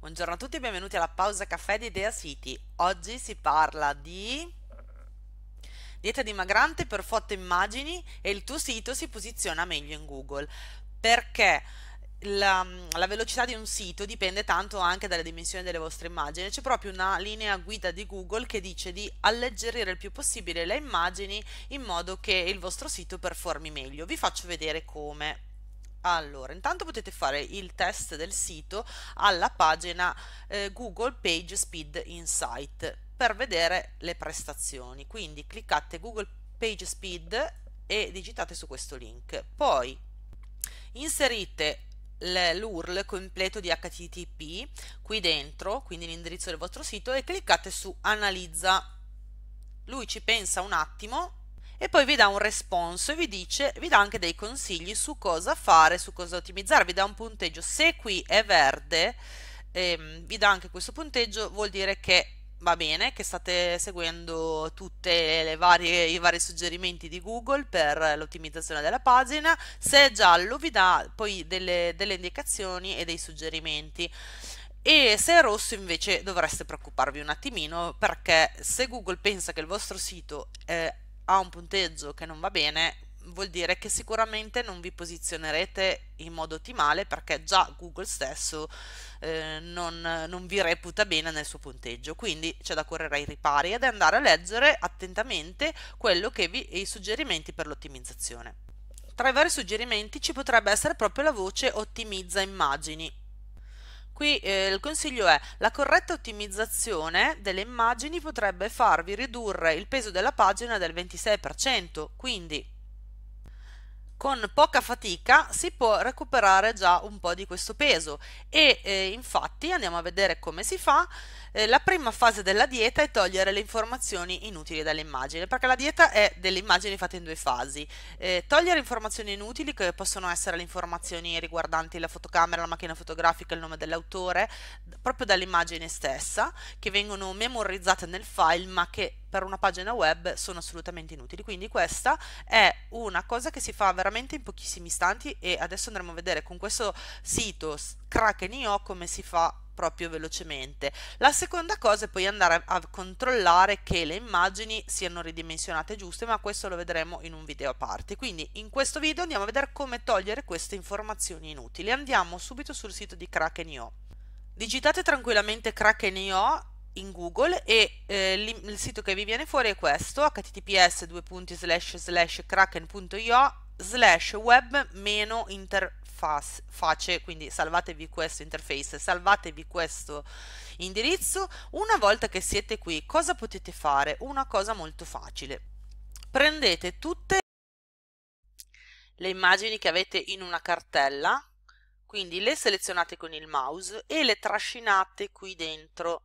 Buongiorno a tutti e benvenuti alla pausa caffè di Idea City. Oggi si parla di dieta dimagrante per foto e immagini e il tuo sito si posiziona meglio in Google. Perché? La, la, velocità di un sito dipende tanto anche dalle dimensioni delle vostre immagini. C'è proprio una linea guida di Google che dice di alleggerire il più possibile le immagini in modo che il vostro sito performi meglio. Vi faccio vedere come. Allora, intanto potete fare il test del sito alla pagina eh, Google Page Speed Insight per vedere le prestazioni. Quindi cliccate Google Page Speed e digitate su questo link. Poi inserite l'URL completo di HTTP qui dentro, quindi l'indirizzo del vostro sito e cliccate su analizza. Lui ci pensa un attimo e poi vi dà un responso e vi, dice, vi dà anche dei consigli su cosa fare, su cosa ottimizzare, vi dà un punteggio. Se qui è verde, ehm, vi dà anche questo punteggio, vuol dire che va bene, che state seguendo tutti i vari suggerimenti di Google per l'ottimizzazione della pagina. Se è giallo vi dà poi delle, delle indicazioni e dei suggerimenti. E se è rosso invece dovreste preoccuparvi un attimino perché se Google pensa che il vostro sito eh, ha un punteggio che non va bene, vuol dire che sicuramente non vi posizionerete in modo ottimale perché già Google stesso eh, non, non, vi reputa bene nel suo punteggio. Quindi c'è da correre ai ripari ed andare a leggere attentamente quello che vi, i suggerimenti per l'ottimizzazione. Tra i vari suggerimenti ci potrebbe essere proprio la voce ottimizza immagini Qui eh, il consiglio è la corretta ottimizzazione delle immagini potrebbe farvi ridurre il peso della pagina del 26%, quindi con poca fatica si può recuperare già un po' di questo peso e eh, infatti andiamo a vedere come si fa eh, la prima fase della dieta è togliere le informazioni inutili dall'immagine, perché la dieta è delle immagini fatte in due fasi. Eh, togliere informazioni inutili, che possono essere le informazioni riguardanti la fotocamera, la macchina fotografica, il nome dell'autore, proprio dall'immagine stessa, che vengono memorizzate nel file, ma che per una pagina web sono assolutamente inutili. Quindi questa è una cosa che si fa veramente in pochissimi istanti e adesso andremo a vedere con questo sito Kraken.io come si fa proprio velocemente. La seconda cosa è poi andare a, controllare che le immagini siano ridimensionate giuste, ma questo lo vedremo in un video a parte. Quindi in questo video andiamo a vedere come togliere queste informazioni inutili. Andiamo subito sul sito di Kraken.io. Digitate tranquillamente Kraken.io in Google e eh, il sito che vi viene fuori è questo https kraken.io slash web meno inter face, quindi salvatevi questo interface, salvatevi questo indirizzo. Una volta che siete qui, cosa potete fare? Una cosa molto facile. Prendete tutte le immagini che avete in una cartella, quindi le selezionate con il mouse e le trascinate qui dentro,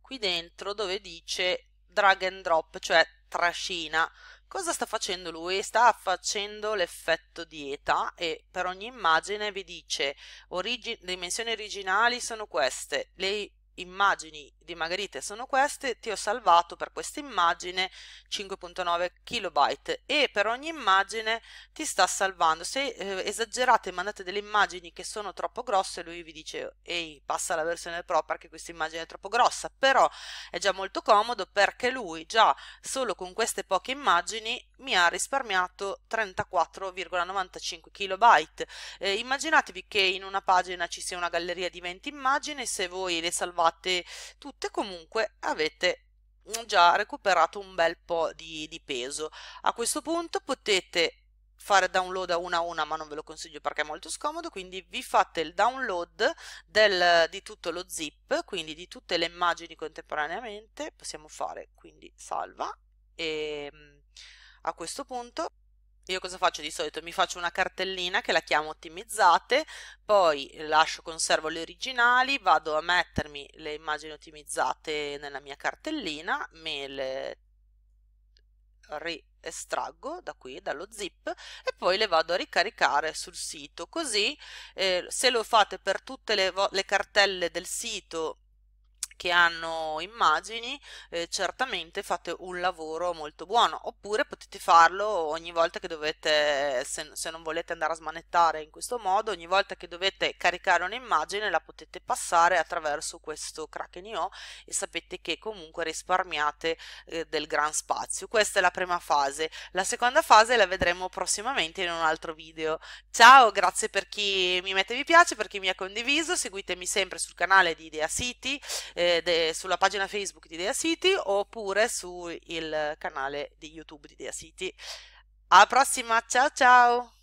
qui dentro dove dice drag and drop, cioè trascina. Cosa sta facendo lui? Sta facendo l'effetto dieta e per ogni immagine vi dice origi dimensioni originali sono queste, le immagini di dimagrite sono queste, ti ho salvato per questa immagine 5.9 kilobyte e per ogni immagine ti sta salvando. Se eh, esagerate e mandate delle immagini che sono troppo grosse, lui vi dice ehi passa la versione pro perché questa immagine è troppo grossa, però è già molto comodo perché lui già solo con queste poche immagini mi ha risparmiato 34,95 KB. Eh, immaginatevi che in una pagina ci sia una galleria di 20 immagini, se voi le salvate tutte comunque avete già recuperato un bel po' di, di peso. A questo punto potete fare download a una a una ma non ve lo consiglio perché è molto scomodo quindi vi fate il download del, di tutto lo zip quindi di tutte le immagini contemporaneamente possiamo fare quindi salva e ehm, a questo punto io cosa faccio di solito? Mi faccio una cartellina che la chiamo ottimizzate, poi lascio, conservo le originali, vado a mettermi le immagini ottimizzate nella mia cartellina, me le riestraggo da qui, dallo zip, e poi le vado a ricaricare sul sito. Così, eh, se lo fate per tutte le, le cartelle del sito che hanno immagini, eh, certamente fate un lavoro molto buono, oppure potete farlo ogni volta che dovete, se, se non volete andare a smanettare in questo modo, ogni volta che dovete caricare un'immagine la potete passare attraverso questo Kraken.io e sapete che comunque risparmiate eh, del gran spazio. Questa è la prima fase, la seconda fase la vedremo prossimamente in un altro video. Ciao, grazie per chi mi mette mi piace, per chi mi ha condiviso, seguitemi sempre sul canale di Idea City. Eh, de, sulla pagina Facebook di Idea City oppure sul canale di YouTube di Idea City. Alla prossima, ciao ciao!